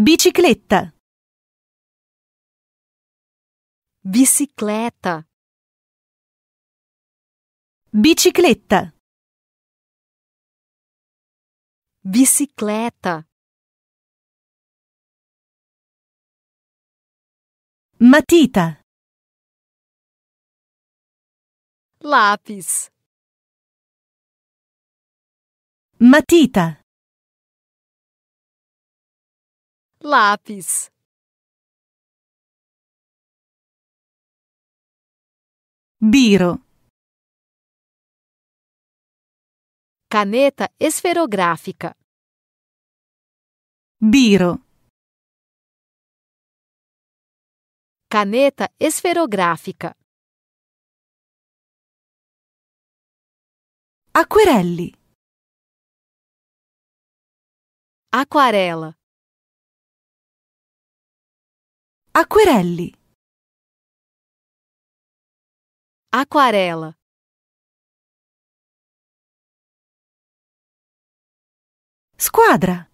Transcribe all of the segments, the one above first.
Bicicletta. Bicicleta. Bicicletta. Bicicleta. Matita. Lápis. Matita. lápis. Biro. Caneta esferográfica. Biro. Caneta esferográfica. aquarelli, Aquarela. Aquarelli, Aquarela. Squadra.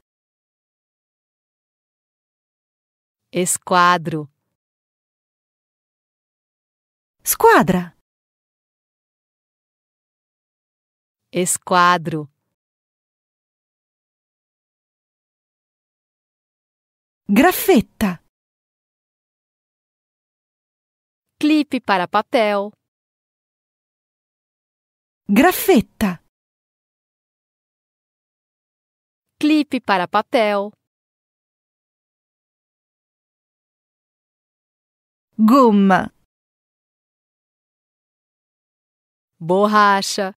Esquadro. Squadra. Esquadro. Graffetta. clipe para papel, grafeta, clipe para papel, goma, borracha,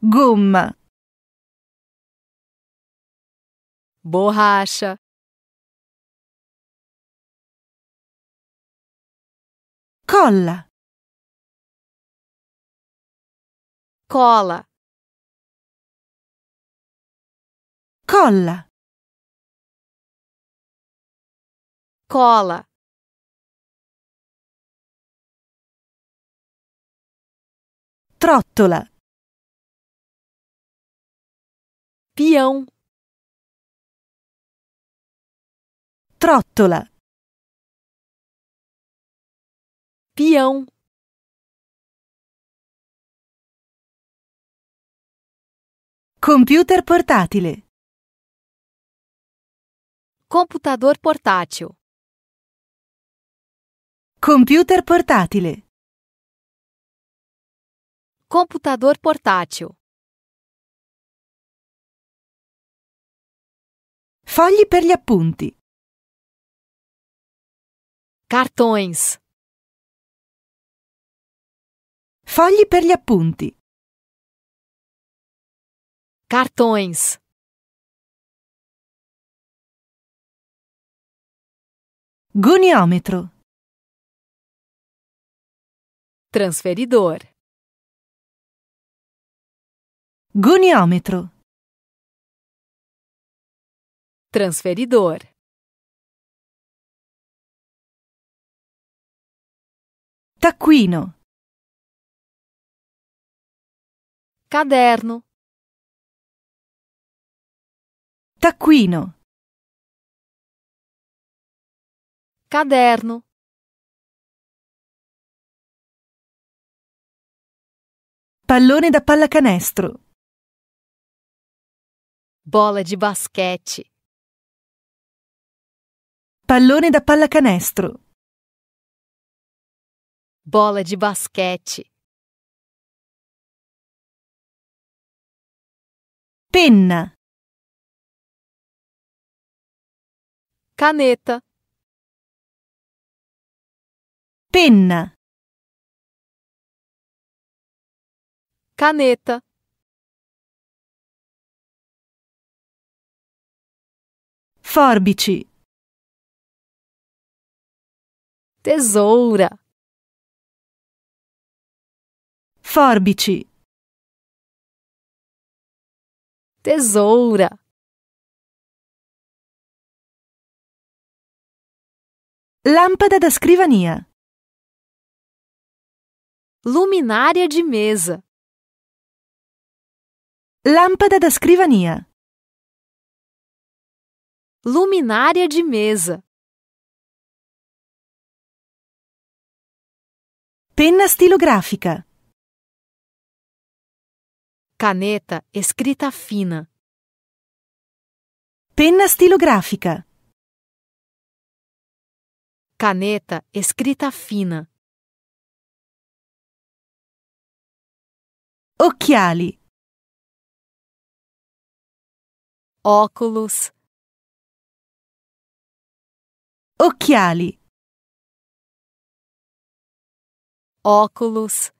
goma, borracha. cola cola cola cola trottola pião, trottola peão computer portátil, computador portátil computer computador portátil fogli per gli appunti cartões Fogli per gli appunti. Cartões. Goniometro. Transferidor. Goniometro. Transferidor. Taccuino. Caderno. Taccuino. Caderno. Pallone da pallacanestro. Bola di basquete. Pallone da pallacanestro. Bola di basquete. penna, caneta, penna, caneta. Forbici, tesoura, forbici. tesoura. Lâmpada da escrivania. Luminária de mesa. Lâmpada da escrivania. Luminária de mesa. Penna estilográfica. Caneta escrita fina. Penna stilografica. Caneta escrita fina. Occhiali. Óculos. Occhiali. Óculos.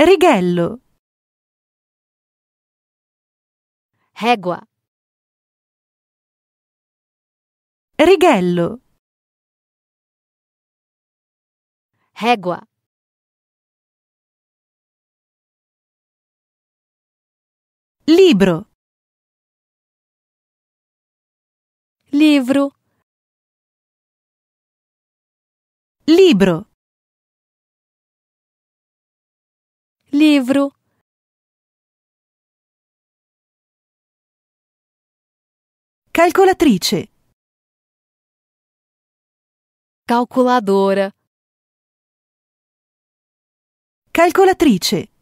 Righello. Regua. Righello. Regua. Libro. Livro. Libro. livro calcolatrice calculadora calcolatrice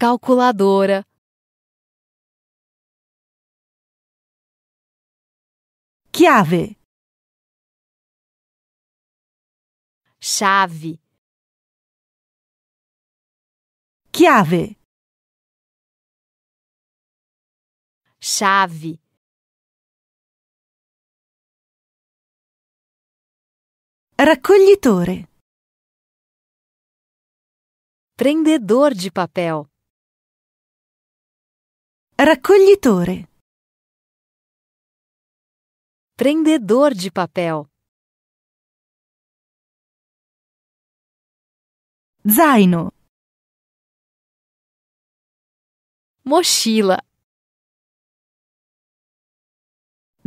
calculadora chiave chave Chiave. Chave. Raccoglitore. Prendedor de papel. Raccoglitore. Prendedor de papel. Zaino. mochila.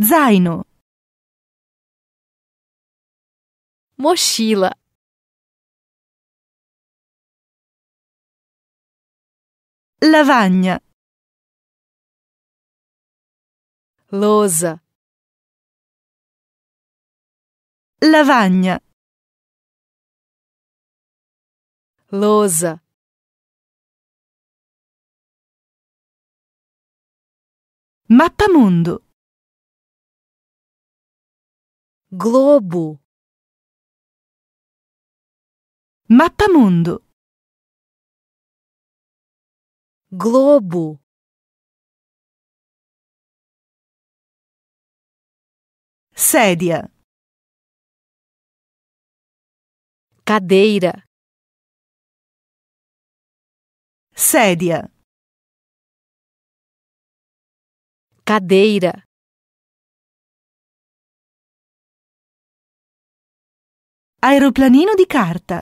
Zaino. Mochila. Lavagna. Lousa. Lavagna. Lousa. Mappamundo. Globo. Mappamundo. Globo. Sedia. Cadeira. Sedia. cadeira aeroplanino de carta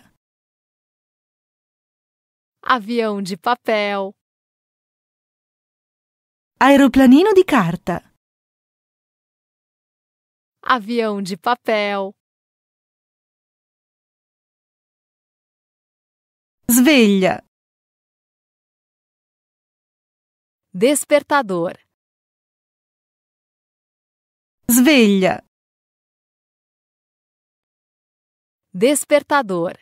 avião de papel aeroplanino de carta avião de papel Sveglia. Despertador. Sveglia. Despertador